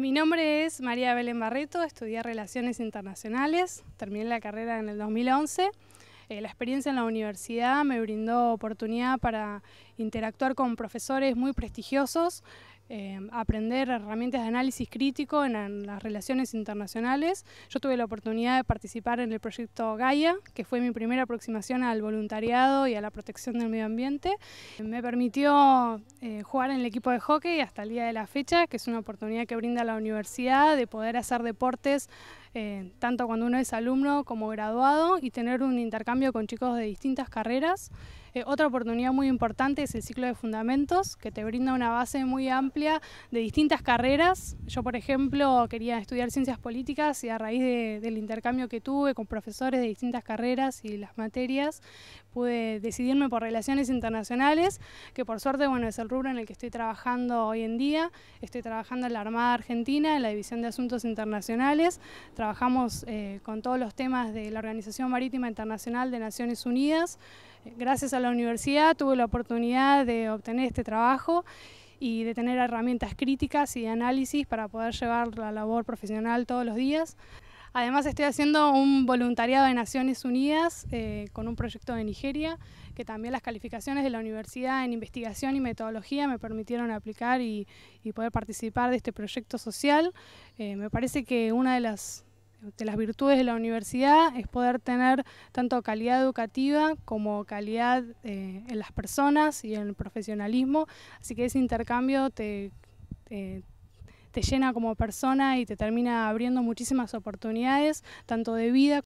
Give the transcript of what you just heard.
Mi nombre es María Belén Barreto, estudié Relaciones Internacionales, terminé la carrera en el 2011. Eh, la experiencia en la universidad me brindó oportunidad para interactuar con profesores muy prestigiosos, eh, aprender herramientas de análisis crítico en, las relaciones internacionales. Yo tuve la oportunidad de participar en el proyecto Gaia, que fue mi primera aproximación al voluntariado y a la protección del medio ambiente. Me permitió eh, jugar en el equipo de hockey hasta el día de la fecha, que es una oportunidad que brinda la universidad de poder hacer deportes eh, tanto cuando uno es alumno como graduado y tener un intercambio con chicos de distintas carreras. Eh, otra oportunidad muy importante es el ciclo de fundamentos, que te brinda una base muy amplia de distintas carreras. Yo, por ejemplo, quería estudiar ciencias políticas y a raíz del intercambio que tuve con profesores de distintas carreras y las materias, pude decidirme por relaciones internacionales, que por suerte, bueno, es el rubro en el que estoy trabajando hoy en día. Estoy trabajando en la Armada Argentina, en la División de Asuntos Internacionales. Trabajamos eh, con todos los temas de la Organización Marítima Internacional de Naciones Unidas. Eh, gracias la universidad tuve la oportunidad de obtener este trabajo y de tener herramientas críticas y de análisis para poder llevar la labor profesional todos los días. Además estoy haciendo un voluntariado de Naciones Unidas eh, con un proyecto de Nigeria, que también las calificaciones de la universidad en investigación y metodología me permitieron aplicar y, poder participar de este proyecto social. Eh, me parece que una de las de las virtudes de la universidad es poder tener tanto calidad educativa como calidad eh, en las personas y en el profesionalismo. Así que ese intercambio te, te llena como persona y te termina abriendo muchísimas oportunidades, tanto de vida